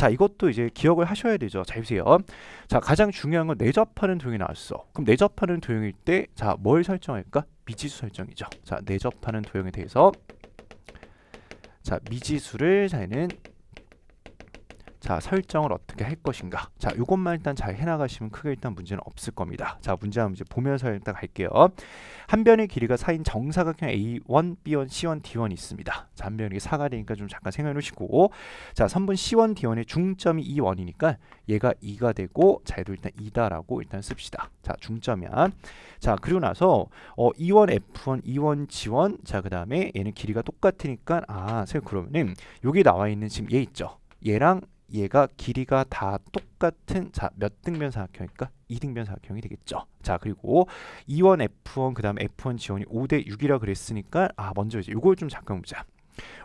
자 이것도 이제 기억을 하셔야 되죠. 자 보세요. 자 가장 중요한 건 내접하는 도형이 나왔어. 그럼 내접하는 도형일 때자뭘 설정할까? 미지수 설정이죠. 자 내접하는 도형에 대해서 자 미지수를 자희는 자 설정을 어떻게 할 것인가 자 이것만 일단 잘 해나가시면 크게 일단 문제는 없을 겁니다 자 문제 한번 이제 보면서 일단 갈게요 한 변의 길이가 4인 정사각형 A1, B1, C1, D1 있습니다 자한 변이 4가 되니까 좀 잠깐 생각해 놓으시고 자 선분 C1, D1의 중점이 e 1이니까 얘가 2가 되고 자 얘도 일단 2다라고 일단 씁시다 자 중점이야 자 그리고 나서 어 2원 e F1, E1, G1 자 그 다음에 얘는 길이가 똑같으니까 아 선생님 그러면은 여기 나와 있는 지금 얘 있죠 얘랑 얘가 길이가 다 똑같은 자 몇 등변 사각형일까? 2등변 사각형이 되겠죠. 자 그리고 E1, F1 그다음 F1 지원이 5대 6이라 그랬으니까 아 먼저 이제 이걸 좀 잠깐 보자.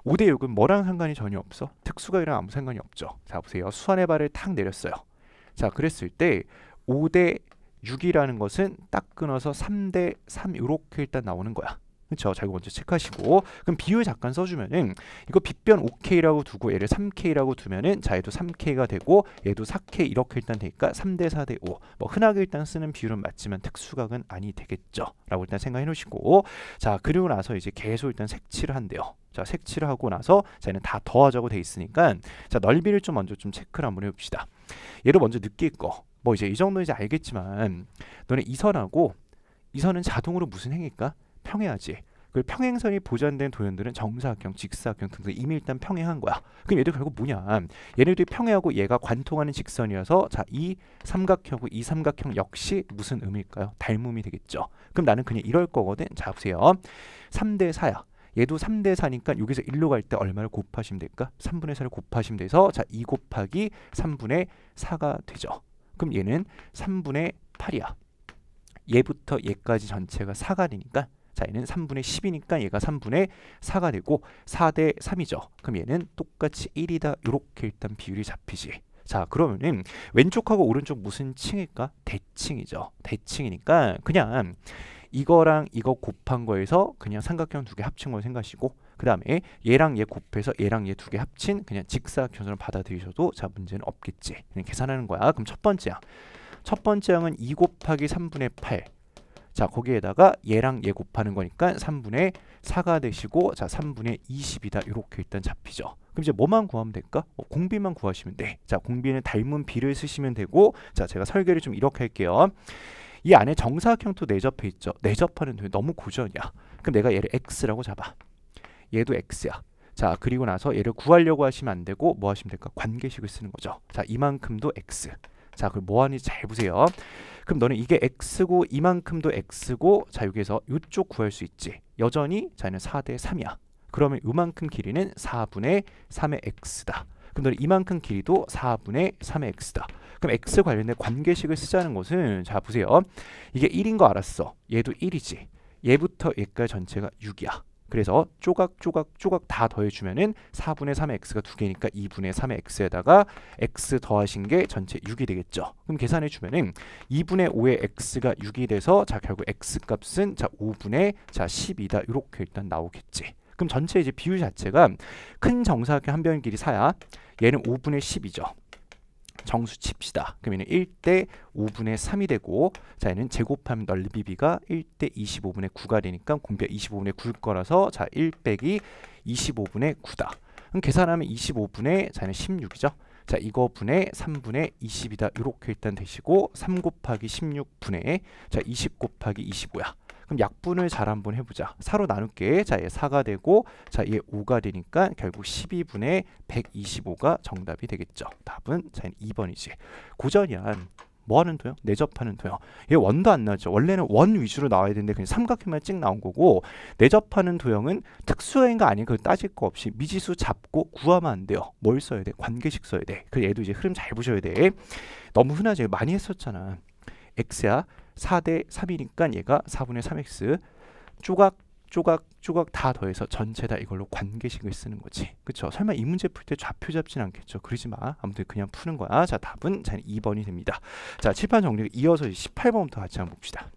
5대 6은 뭐랑 상관이 전혀 없어? 특수각이랑 아무 상관이 없죠. 자 보세요. 수환의 발을 탁 내렸어요. 자 그랬을 때 5대 6이라는 것은 딱 끊어서 3대 3 이렇게 일단 나오는 거야. 그쵸죠 자기 먼저 체크하시고 그럼 비율 잠깐 써주면은 이거 빗변 5K라고 두고 얘를 3K라고 두면은 자 얘도 3K가 되고 얘도 4K 이렇게 일단 되니까 3 대 4 대 5 뭐 흔하게 일단 쓰는 비율은 맞지만 특수각은 아니 되겠죠 라고 일단 생각해 놓으시고 자 그리고 나서 이제 계속 일단 색칠을 한대요 자 색칠을 하고 나서 자 얘는 다 더하자고 돼 있으니까 자 넓이를 좀 먼저 좀 체크를 한번 해봅시다 얘를 먼저 느낄 거뭐 이제 이 정도 이제 알겠지만 너네 이선하고 이선은 자동으로 무슨 행일까? 위 평행하지. 그 평행선이 보전된 도연들은 정사각형, 직사각형 등등 이미 일단 평행한 거야. 그럼 얘들 결국 뭐냐? 얘네들이 평행하고 얘가 관통하는 직선이어서 자 이삼각형과이 삼각형 역시 무슨 의미일까요? 닮음이 되겠죠. 그럼 나는 그냥 이럴 거거든. 자 보세요. 3대 4야. 얘도 3대 4니까 여기서 1로 갈 때 얼마를 곱하시면 될까? 3분의 4를 곱하시면 돼서 자2 곱하기 3분의 4가 되죠. 그럼 얘는 3분의 8이야. 얘부터 얘까지 전체가 4가 되니까 자 얘는 3분의 10이니까 얘가 3분의 4가 되고 4대 3이죠. 그럼 얘는 똑같이 1이다. 이렇게 일단 비율이 잡히지. 자 그러면은 왼쪽하고 오른쪽 무슨 층일까? 대칭이죠. 대칭이니까 그냥 이거랑 이거 곱한 거에서 그냥 삼각형 두 개 합친 걸 생각하시고 그 다음에 얘랑 얘 곱해서 얘랑 얘 두 개 합친 그냥 직사각형으로 받아들이셔도 자 문제는 없겠지 그냥 계산하는 거야 그럼 첫 번째 항 첫 번째 항은 2 곱하기 3분의 8자 거기에다가 얘랑 얘 곱하는 거니까 3분의 4가 되시고 자 3분의 20이다 이렇게 일단 잡히죠. 그럼 이제 뭐만 구하면 될까? 어, 공비만 구하시면 돼. 자 공비는 닮은 비를 쓰시면 되고 자 제가 설계를 좀 이렇게 할게요. 이 안에 정사각형도 내접해 있죠. 내접하는 데 너무 고전이야. 그럼 내가 얘를 x라고 잡아. 얘도 x야. 자 그리고 나서 얘를 구하려고 하시면 안 되고 뭐 하시면 될까? 관계식을 쓰는 거죠. 자 이만큼도 x. 자 그럼 뭐하니 잘 보세요. 그럼 너는 이게 x고 이만큼도 x고 자 여기에서 이쪽 구할 수 있지 여전히 자는 4대 3이야 그러면 이만큼 길이는 4분의 3의 x다 그럼 너는 이만큼 길이도 4분의 3의 x다 그럼 x 관련된 관계식을 쓰자는 것은 자 보세요 이게 1인 거 알았어 얘도 1이지 얘부터 얘까지 전체가 6이야 그래서 조각 조각 조각 다 더해주면은 4분의 3의 x가 2 개니까 2분의 3의 x에다가 x 더하신 게 전체 6이 되겠죠. 그럼 계산해주면은 2분의 5의 x가 6이 돼서 자 결국 x 값은 자 5분의 자 10이다 이렇게 일단 나오겠지. 그럼 전체 이제 비율 자체가 큰 정사각형 한변 길이 4야. 얘는 5분의 10이죠. 정수 칩시다. 그러면 1대 5분의 3이 되고 자 얘는 제곱하면 넓이비가 1 대 25분의 9가 되니까 곰비가 25분의 9일 거라서 자1 빼기 25분의 9다. 그럼 계산하면 25분의 자는 16이죠. 자 이거 분의 3분의 20이다. 이렇게 일단 되시고 3 곱하기 16분의 자20 곱하기 25야. 그럼 약분을 잘 한번 해보자. 4로 나눌게. 자, 얘 4가 되고 자, 얘 5가 되니까 결국 12분의 125가 정답이 되겠죠. 답은 자, 2번이지. 고전이란 뭐 하는 도형 내접하는 도형얘 원도 안 나죠. 왔 원래는 원 위주로 나와야 되는데 그냥 삼각형만 찍 나온 거고 내접하는 도형은 특수형인가 아닌 그 따질 거 없이 미지수 잡고 구하면 안 돼요. 뭘 써야 돼? 관계식 써야 돼. 그 얘도 이제 흐름 잘 보셔야 돼. 너무 흔하죠. 많이 했었잖아. x야 4대 3이니까 얘가 4분의 3x 조각 조각 조각 다 더해서 전체 다 이걸로 관계식을 쓰는 거지 그쵸 설마 이 문제 풀 때 좌표 잡진 않겠죠 그러지 마 아무튼 그냥 푸는 거야 자 답은 자 2번이 됩니다 자 칠판 정리 이어서 18번부터 같이 한번 봅시다